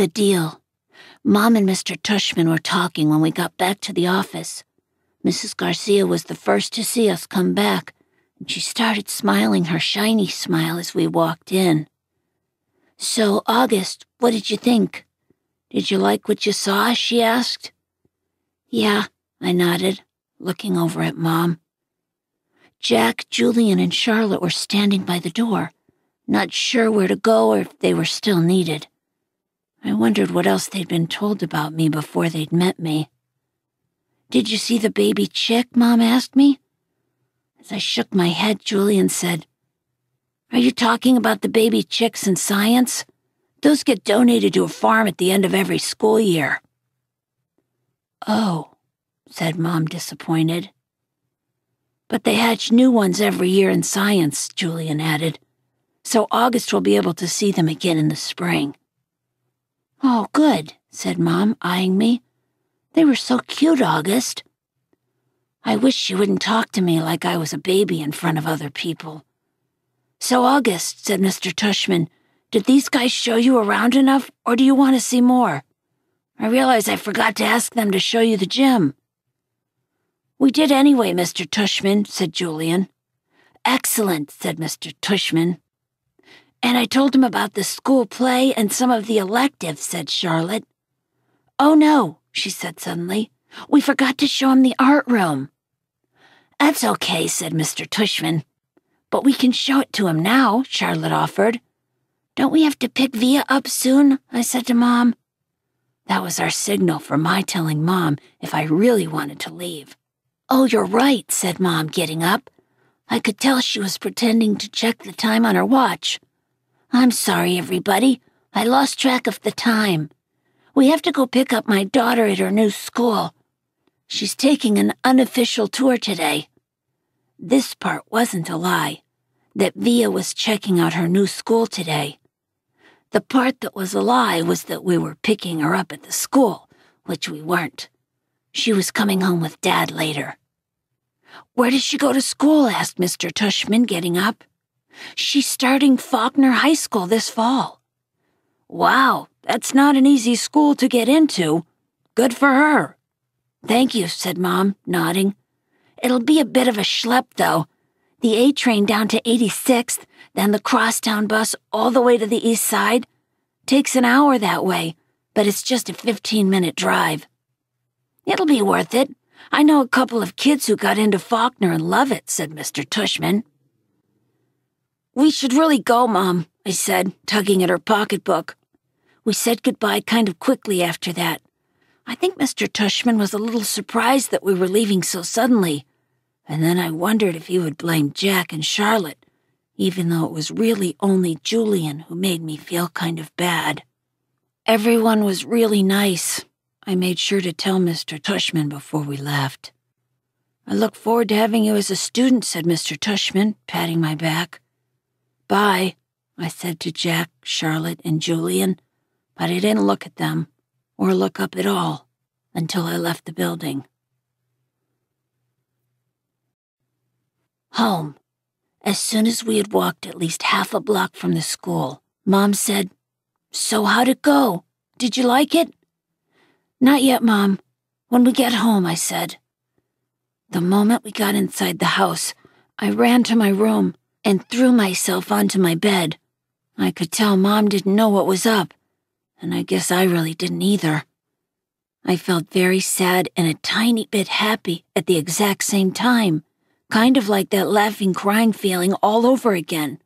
The deal. Mom and Mr. Tushman were talking when we got back to the office. Mrs. Garcia was the first to see us come back, and she started smiling her shiny smile as we walked in. So, August, what did you think? Did you like what you saw? she asked. Yeah, I nodded, looking over at Mom. Jack, Julian, and Charlotte were standing by the door, not sure where to go or if they were still needed. I wondered what else they'd been told about me before they'd met me. Did you see the baby chick? Mom asked me. As I shook my head, Julian said, Are you talking about the baby chicks in science? Those get donated to a farm at the end of every school year. Oh, said Mom, disappointed. But they hatch new ones every year in science, Julian added, so August will be able to see them again in the spring. Oh, good, said Mom, eyeing me. They were so cute, August. I wish she wouldn't talk to me like I was a baby in front of other people. So, August, said Mr. Tushman, did these guys show you around enough, or do you want to see more? I realize I forgot to ask them to show you the gym. We did anyway, Mr. Tushman, said Julian. Excellent, said Mr. Tushman. And I told him about the school play and some of the electives, said Charlotte. Oh no, she said suddenly. We forgot to show him the art room. That's okay, said Mr. Tushman. But we can show it to him now, Charlotte offered. Don't we have to pick Via up soon? I said to Mom. That was our signal for my telling Mom if I really wanted to leave. Oh, you're right, said Mom, getting up. I could tell she was pretending to check the time on her watch. I'm sorry, everybody. I lost track of the time. We have to go pick up my daughter at her new school. She's taking an unofficial tour today. This part wasn't a lie, that Via was checking out her new school today. The part that was a lie was that we were picking her up at the school, which we weren't. She was coming home with Dad later. Where does she go to school? asked Mr. Tushman, getting up. She's starting Faulkner High School this fall. Wow, that's not an easy school to get into. Good for her. Thank you, said Mom, nodding. It'll be a bit of a schlep, though. The A train down to 86th, then the crosstown bus all the way to the east side. Takes an hour that way, but it's just a 15 minute drive. It'll be worth it. I know a couple of kids who got into Faulkner and love it, said Mr. Tushman. We should really go, Mom, I said, tugging at her pocketbook. We said goodbye kind of quickly after that. I think Mr. Tushman was a little surprised that we were leaving so suddenly, and then I wondered if he would blame Jack and Charlotte, even though it was really only Julian who made me feel kind of bad. Everyone was really nice. I made sure to tell Mr. Tushman before we left. I look forward to having you as a student, said Mr. Tushman, patting my back. Bye, I said to Jack, Charlotte, and Julian, but I didn't look at them or look up at all until I left the building. Home. As soon as we had walked at least half a block from the school, Mom said, So how'd it go? Did you like it? Not yet, Mom. When we get home, I said. The moment we got inside the house, I ran to my room and threw myself onto my bed. I could tell Mom didn't know what was up, and I guess I really didn't either. I felt very sad and a tiny bit happy at the exact same time, kind of like that laughing, crying feeling all over again.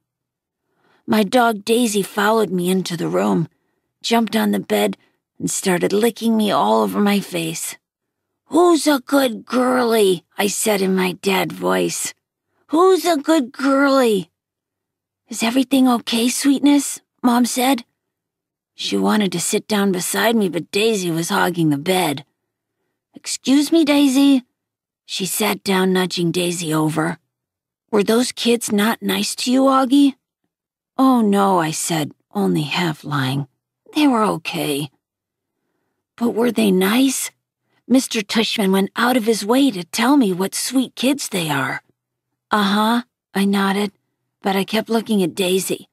My dog Daisy followed me into the room, jumped on the bed, and started licking me all over my face. Who's a good girlie? I said in my dad voice. Who's a good girlie? Is everything okay, sweetness? Mom said. She wanted to sit down beside me, but Daisy was hogging the bed. Excuse me, Daisy? She sat down, nudging Daisy over. Were those kids not nice to you, Augie? Oh, no, I said, only half lying. They were okay. But were they nice? Mr. Tushman went out of his way to tell me what sweet kids they are. Uh huh, I nodded, but I kept looking at Daisy,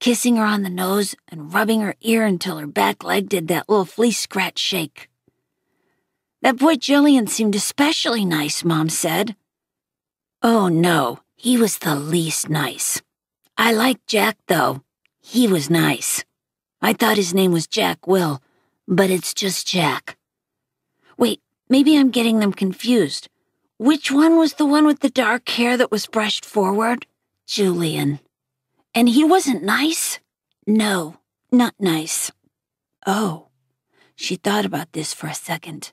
kissing her on the nose and rubbing her ear until her back leg did that little flea scratch shake. That boy Jillian seemed especially nice, Mom said. Oh no, he was the least nice. I liked Jack, though. He was nice. I thought his name was Jack Will, but it's just Jack. Wait, maybe I'm getting them confused. Which one was the one with the dark hair that was brushed forward? Julian. And he wasn't nice? No, not nice. Oh. She thought about this for a second.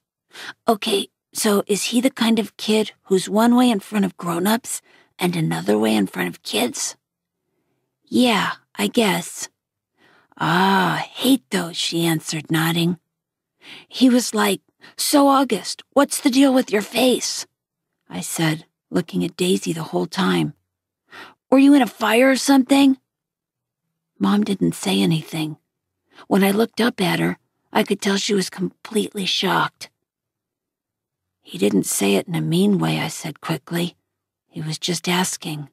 Okay, so is he the kind of kid who's one way in front of grown ups and another way in front of kids? Yeah, I guess. Ah, hate those, she answered, nodding. He was like, So, August, what's the deal with your face? I said, looking at Daisy the whole time. Were you in a fire or something? Mom didn't say anything. When I looked up at her, I could tell she was completely shocked. He didn't say it in a mean way, I said quickly. He was just asking.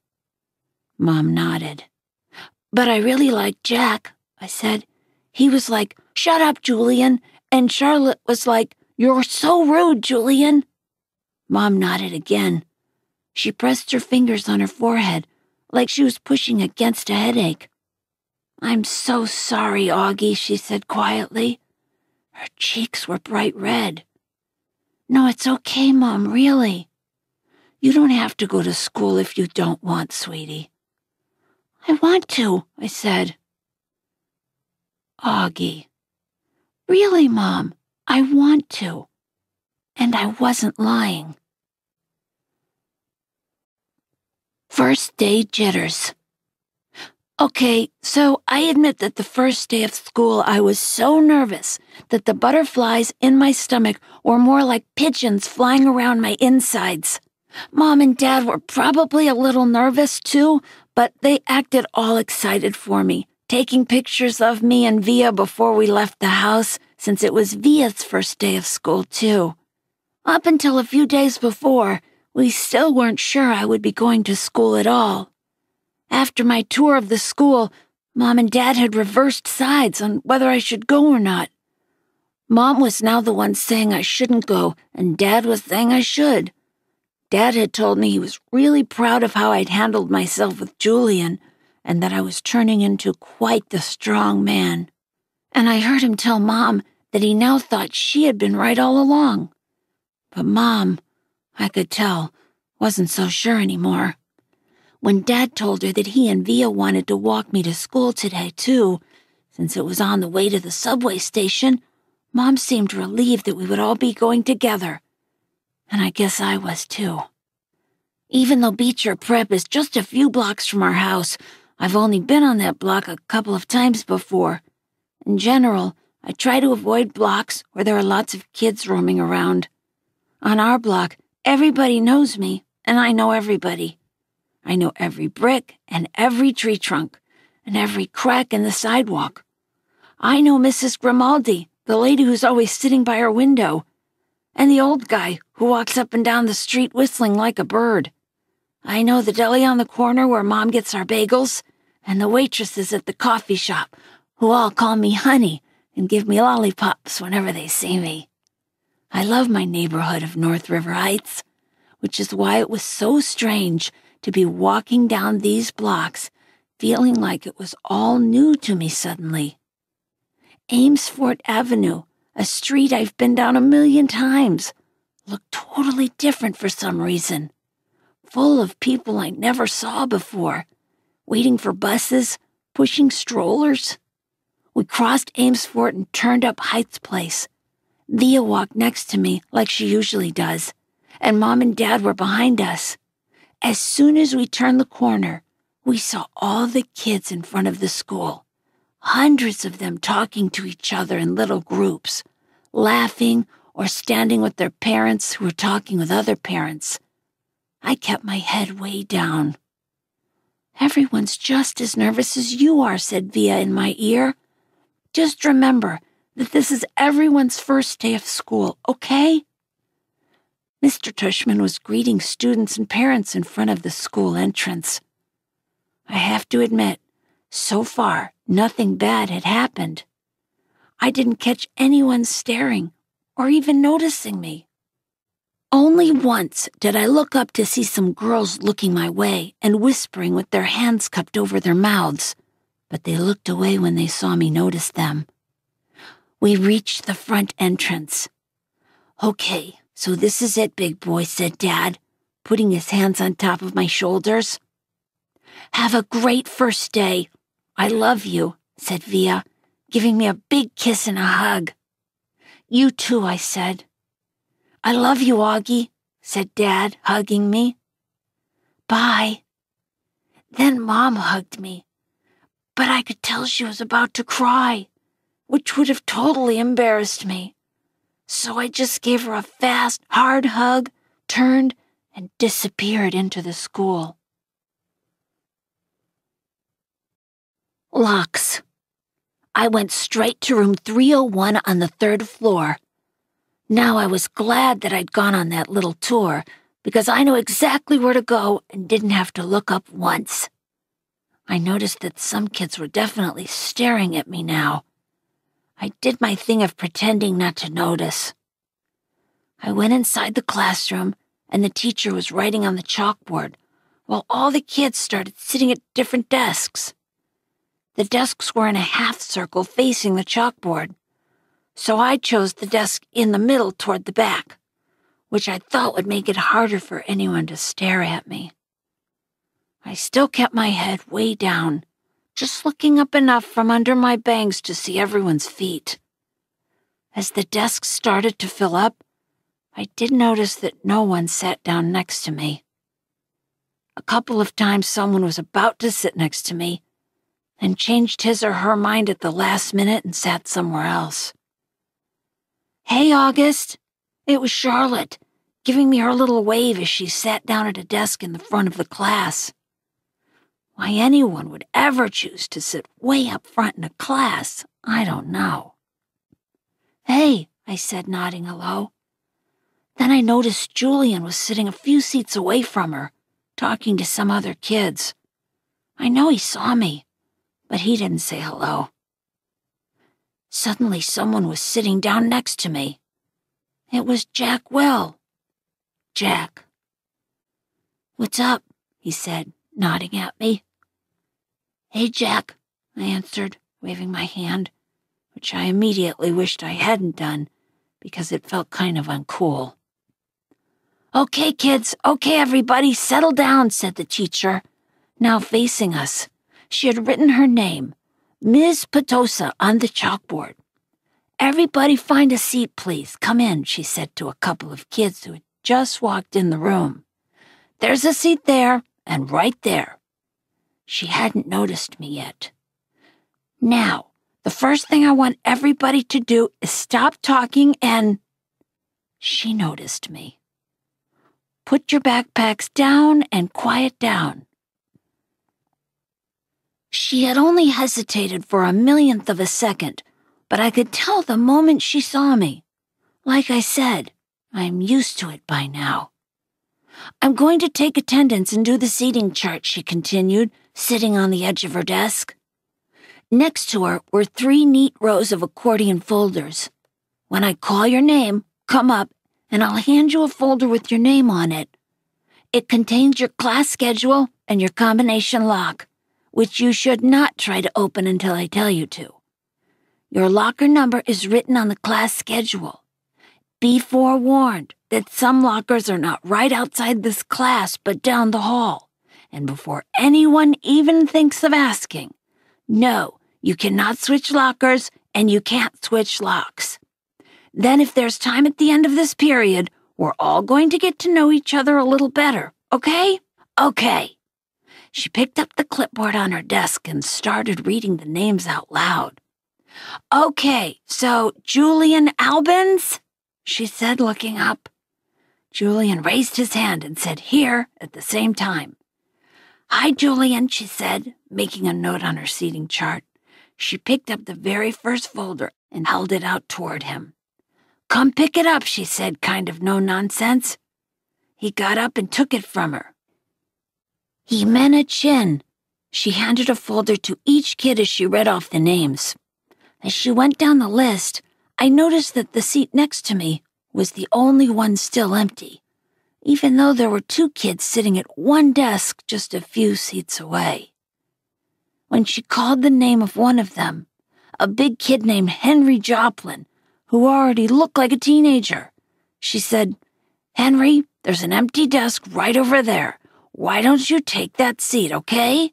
Mom nodded. But I really liked Jack, I said. He was like, Shut up, Julian. And Charlotte was like, You're so rude, Julian. Mom nodded again. She pressed her fingers on her forehead like she was pushing against a headache. I'm so sorry, Augie, she said quietly. Her cheeks were bright red. No, it's okay, Mom, really. You don't have to go to school if you don't want, sweetie. I want to, I said. Augie. Really, Mom, I want to and I wasn't lying. First day jitters. Okay, so I admit that the first day of school I was so nervous that the butterflies in my stomach were more like pigeons flying around my insides. Mom and Dad were probably a little nervous too, but they acted all excited for me, taking pictures of me and Via before we left the house since it was Via's first day of school too. Up until a few days before, we still weren't sure I would be going to school at all. After my tour of the school, Mom and Dad had reversed sides on whether I should go or not. Mom was now the one saying I shouldn't go, and Dad was saying I should. Dad had told me he was really proud of how I'd handled myself with Julian, and that I was turning into quite the strong man. And I heard him tell Mom that he now thought she had been right all along. But Mom, I could tell, wasn't so sure anymore. When Dad told her that he and Via wanted to walk me to school today, too, since it was on the way to the subway station, Mom seemed relieved that we would all be going together. And I guess I was too. Even though Beecher Prep is just a few blocks from our house, I've only been on that block a couple of times before. In general, I try to avoid blocks where there are lots of kids roaming around. On our block, everybody knows me, and I know everybody. I know every brick and every tree trunk and every crack in the sidewalk. I know Mrs. Grimaldi, the lady who's always sitting by her window, and the old guy who walks up and down the street whistling like a bird. I know the deli on the corner where mom gets our bagels, and the waitresses at the coffee shop who all call me honey and give me lollipops whenever they see me. I love my neighborhood of North River Heights, which is why it was so strange to be walking down these blocks feeling like it was all new to me suddenly. Amesfort Avenue, a street I've been down a million times, looked totally different for some reason. Full of people I never saw before, waiting for buses, pushing strollers. We crossed Amesfort and turned up Heights Place Thea walked next to me like she usually does, and mom and dad were behind us. As soon as we turned the corner, we saw all the kids in front of the school, hundreds of them talking to each other in little groups, laughing or standing with their parents who were talking with other parents. I kept my head way down. Everyone's just as nervous as you are, said Via in my ear. Just remember, that this is everyone's first day of school, okay? Mr. Tushman was greeting students and parents in front of the school entrance. I have to admit, so far, nothing bad had happened. I didn't catch anyone staring or even noticing me. Only once did I look up to see some girls looking my way and whispering with their hands cupped over their mouths, but they looked away when they saw me notice them. We reached the front entrance. Okay, so this is it, big boy, said Dad, putting his hands on top of my shoulders. Have a great first day. I love you, said Via, giving me a big kiss and a hug. You too, I said. I love you, Augie, said Dad, hugging me. Bye. Then Mom hugged me, but I could tell she was about to cry which would have totally embarrassed me. So I just gave her a fast, hard hug, turned, and disappeared into the school. Locks. I went straight to room 301 on the third floor. Now I was glad that I'd gone on that little tour because I knew exactly where to go and didn't have to look up once. I noticed that some kids were definitely staring at me now, I did my thing of pretending not to notice. I went inside the classroom, and the teacher was writing on the chalkboard while all the kids started sitting at different desks. The desks were in a half circle facing the chalkboard, so I chose the desk in the middle toward the back, which I thought would make it harder for anyone to stare at me. I still kept my head way down just looking up enough from under my bangs to see everyone's feet. As the desk started to fill up, I did notice that no one sat down next to me. A couple of times someone was about to sit next to me, then changed his or her mind at the last minute and sat somewhere else. Hey, August! It was Charlotte, giving me her little wave as she sat down at a desk in the front of the class. Why anyone would ever choose to sit way up front in a class, I don't know. Hey, I said, nodding hello. Then I noticed Julian was sitting a few seats away from her, talking to some other kids. I know he saw me, but he didn't say hello. Suddenly, someone was sitting down next to me. It was Jack Will. Jack. What's up? he said, nodding at me. Hey, Jack, I answered, waving my hand, which I immediately wished I hadn't done because it felt kind of uncool. Okay, kids, okay, everybody, settle down, said the teacher, now facing us. She had written her name, Ms. Potosa, on the chalkboard. Everybody find a seat, please. Come in, she said to a couple of kids who had just walked in the room. There's a seat there and right there. She hadn't noticed me yet. Now, the first thing I want everybody to do is stop talking and. She noticed me. Put your backpacks down and quiet down. She had only hesitated for a millionth of a second, but I could tell the moment she saw me. Like I said, I'm used to it by now. I'm going to take attendance and do the seating chart, she continued, sitting on the edge of her desk. Next to her were three neat rows of accordion folders. When I call your name, come up, and I'll hand you a folder with your name on it. It contains your class schedule and your combination lock, which you should not try to open until I tell you to. Your locker number is written on the class schedule. Be forewarned that some lockers are not right outside this class but down the hall and before anyone even thinks of asking. No, you cannot switch lockers and you can't switch locks. Then, if there's time at the end of this period, we're all going to get to know each other a little better, okay? Okay. She picked up the clipboard on her desk and started reading the names out loud. Okay, so Julian Albans? She said, looking up. Julian raised his hand and said, Here, at the same time. Hi, Julian, she said, making a note on her seating chart. She picked up the very first folder and held it out toward him. Come pick it up, she said, kind of no nonsense. He got up and took it from her. He meant a chin. She handed a folder to each kid as she read off the names. As she went down the list, I noticed that the seat next to me was the only one still empty even though there were two kids sitting at one desk just a few seats away. When she called the name of one of them, a big kid named Henry Joplin, who already looked like a teenager, she said, Henry, there's an empty desk right over there. Why don't you take that seat, okay?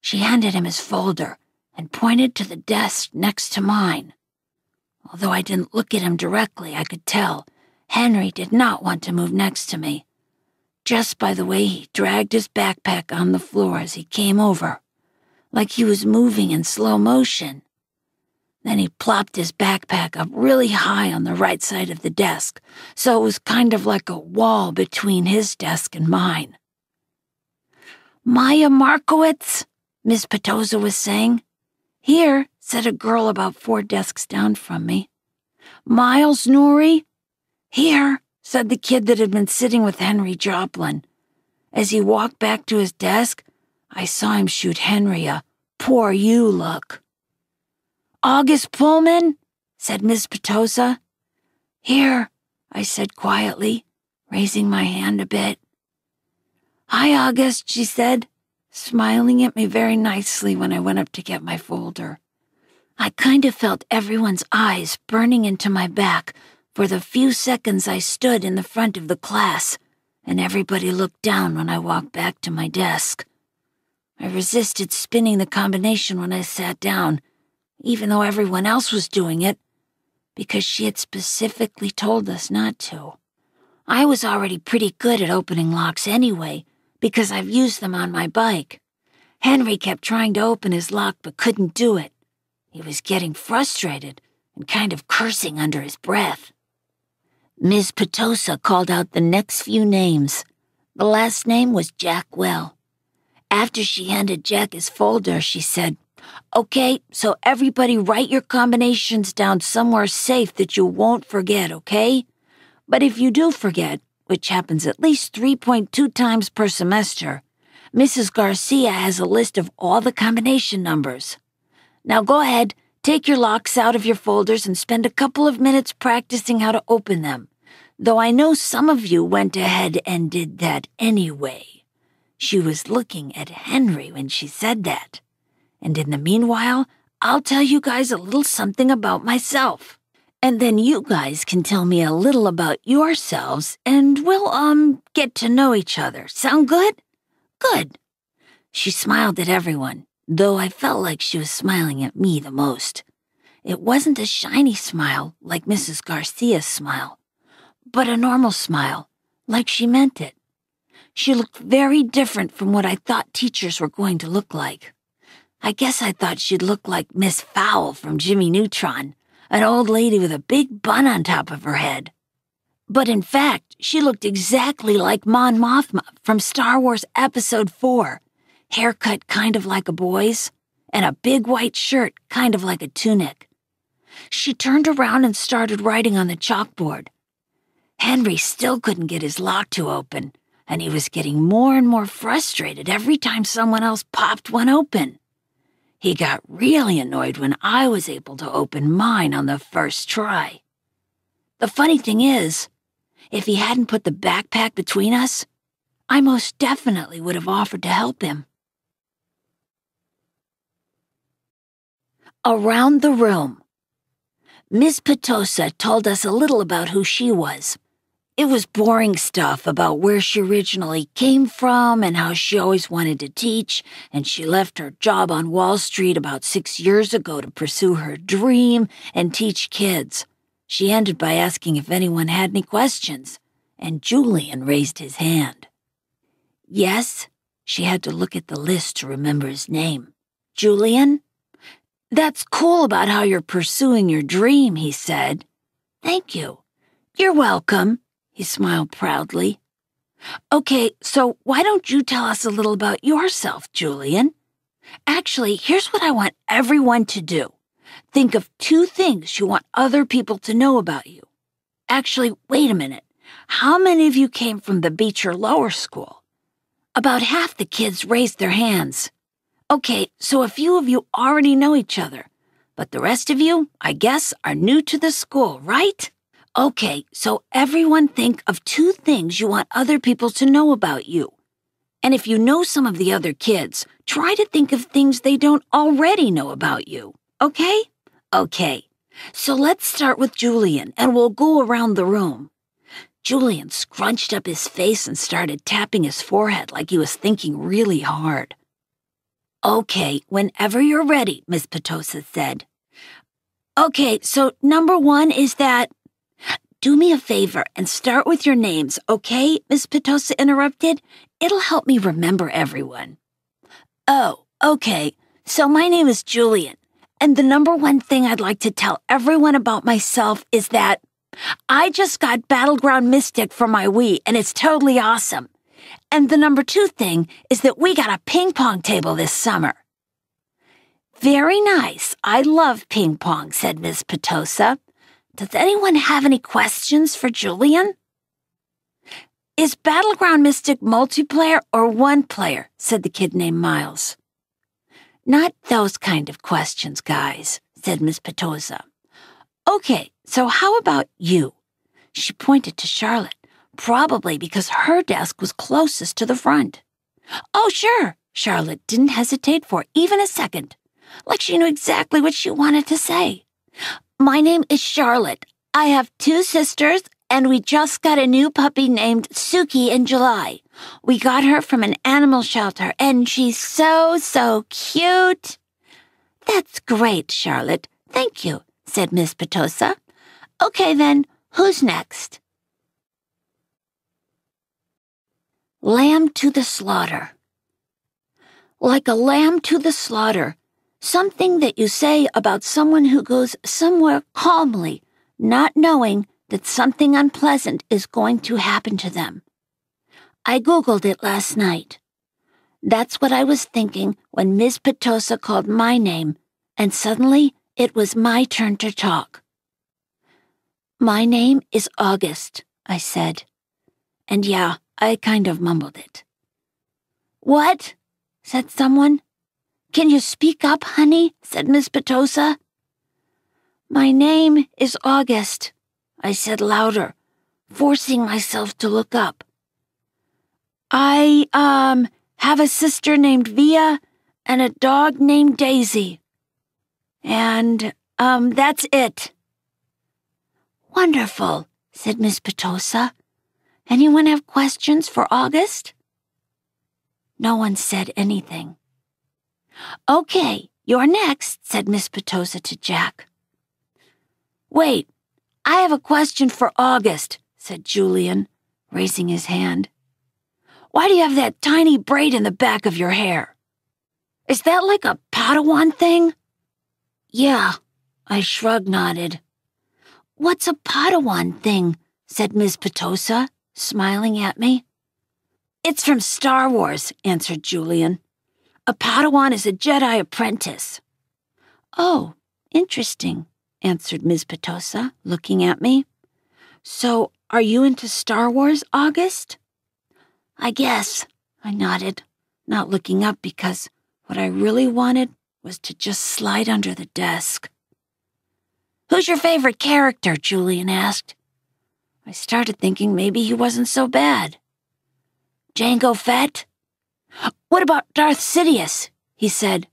She handed him his folder and pointed to the desk next to mine. Although I didn't look at him directly, I could tell Henry did not want to move next to me, just by the way he dragged his backpack on the floor as he came over, like he was moving in slow motion. Then he plopped his backpack up really high on the right side of the desk, so it was kind of like a wall between his desk and mine. Maya Markowitz, Miss Petoza was saying. Here, said a girl about four desks down from me. Miles Norrie, here, said the kid that had been sitting with Henry Joplin. As he walked back to his desk, I saw him shoot Henry a poor you look. August Pullman, said Miss Petosa. Here, I said quietly, raising my hand a bit. Hi, August, she said, smiling at me very nicely when I went up to get my folder. I kind of felt everyone's eyes burning into my back for the few seconds I stood in the front of the class, and everybody looked down when I walked back to my desk. I resisted spinning the combination when I sat down, even though everyone else was doing it, because she had specifically told us not to. I was already pretty good at opening locks anyway, because I've used them on my bike. Henry kept trying to open his lock but couldn't do it. He was getting frustrated and kind of cursing under his breath. Ms. Petosa called out the next few names. The last name was Jack Well. After she handed Jack his folder, she said, Okay, so everybody write your combinations down somewhere safe that you won't forget, okay? But if you do forget, which happens at least 3.2 times per semester, Mrs. Garcia has a list of all the combination numbers. Now go ahead, take your locks out of your folders and spend a couple of minutes practicing how to open them though I know some of you went ahead and did that anyway. She was looking at Henry when she said that. And in the meanwhile, I'll tell you guys a little something about myself. And then you guys can tell me a little about yourselves and we'll, um, get to know each other. Sound good? Good. She smiled at everyone, though I felt like she was smiling at me the most. It wasn't a shiny smile like Mrs. Garcia's smile but a normal smile, like she meant it. She looked very different from what I thought teachers were going to look like. I guess I thought she'd look like Miss Fowl from Jimmy Neutron, an old lady with a big bun on top of her head. But in fact, she looked exactly like Mon Mothma from Star Wars Episode 4, haircut kind of like a boy's, and a big white shirt kind of like a tunic. She turned around and started writing on the chalkboard. Henry still couldn't get his lock to open, and he was getting more and more frustrated every time someone else popped one open. He got really annoyed when I was able to open mine on the first try. The funny thing is, if he hadn't put the backpack between us, I most definitely would have offered to help him. Around the room. Miss Petosa told us a little about who she was it was boring stuff about where she originally came from and how she always wanted to teach, and she left her job on Wall Street about six years ago to pursue her dream and teach kids. She ended by asking if anyone had any questions, and Julian raised his hand. Yes, she had to look at the list to remember his name. Julian? That's cool about how you're pursuing your dream, he said. Thank you. You're welcome, he smiled proudly. Okay, so why don't you tell us a little about yourself, Julian? Actually, here's what I want everyone to do think of two things you want other people to know about you. Actually, wait a minute. How many of you came from the Beecher lower school? About half the kids raised their hands. Okay, so a few of you already know each other, but the rest of you, I guess, are new to the school, right? Okay, so everyone think of two things you want other people to know about you. And if you know some of the other kids, try to think of things they don't already know about you. Okay? Okay. So let's start with Julian and we'll go around the room. Julian scrunched up his face and started tapping his forehead like he was thinking really hard. Okay, whenever you're ready, Miss Petosa said. Okay, so number one is that do me a favor and start with your names, okay? Miss Petosa interrupted. It'll help me remember everyone. Oh, okay. So my name is Julian, and the number one thing I'd like to tell everyone about myself is that I just got Battleground Mystic for my Wii, and it's totally awesome. And the number two thing is that we got a ping pong table this summer. Very nice. I love ping pong, said Miss Petosa. Does anyone have any questions for Julian? Is Battleground Mystic multiplayer or one player? said the kid named Miles. Not those kind of questions, guys, said Miss Petosa. Okay, so how about you? She pointed to Charlotte, probably because her desk was closest to the front. Oh, sure, Charlotte didn't hesitate for even a second, like she knew exactly what she wanted to say. My name is Charlotte. I have two sisters, and we just got a new puppy named Suki in July. We got her from an animal shelter, and she's so, so cute. That's great, Charlotte. Thank you, said Miss Petosa. Okay, then, who's next? Lamb to the slaughter. Like a lamb to the slaughter, Something that you say about someone who goes somewhere calmly, not knowing that something unpleasant is going to happen to them. I Googled it last night. That's what I was thinking when Ms. Petosa called my name, and suddenly it was my turn to talk. My name is August, I said. And yeah, I kind of mumbled it. What? said someone. Can you speak up, honey? said Miss Petosa. My name is August, I said louder, forcing myself to look up. I, um, have a sister named Via and a dog named Daisy. And, um, that's it. Wonderful, said Miss Petosa. Anyone have questions for August? No one said anything. Okay, you're next, said Miss Petosa to Jack. Wait, I have a question for August, said Julian, raising his hand. Why do you have that tiny braid in the back of your hair? Is that like a Padawan thing? Yeah, I shrug nodded. What's a Padawan thing? said Miss Petosa, smiling at me. It's from Star Wars, answered Julian. A Padawan is a Jedi apprentice. Oh, interesting, answered Ms. Petosa, looking at me. So, are you into Star Wars, August? I guess, I nodded, not looking up because what I really wanted was to just slide under the desk. Who's your favorite character? Julian asked. I started thinking maybe he wasn't so bad. Django Fett? What about Darth Sidious? he said.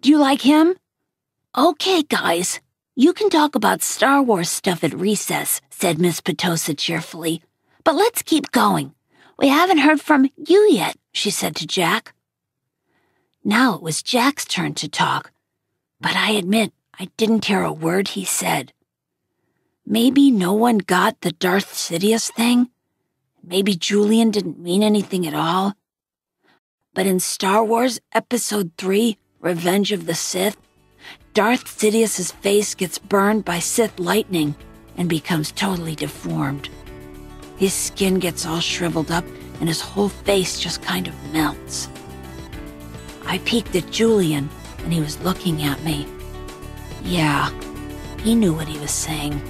Do you like him? Okay, guys. You can talk about Star Wars stuff at recess, said Miss Potosa cheerfully. But let's keep going. We haven't heard from you yet, she said to Jack. Now it was Jack's turn to talk, but I admit I didn't hear a word he said. Maybe no one got the Darth Sidious thing. Maybe Julian didn't mean anything at all. But in Star Wars Episode 3 Revenge of the Sith, Darth Sidious's face gets burned by Sith lightning and becomes totally deformed. His skin gets all shriveled up and his whole face just kind of melts. I peeked at Julian and he was looking at me. Yeah, he knew what he was saying.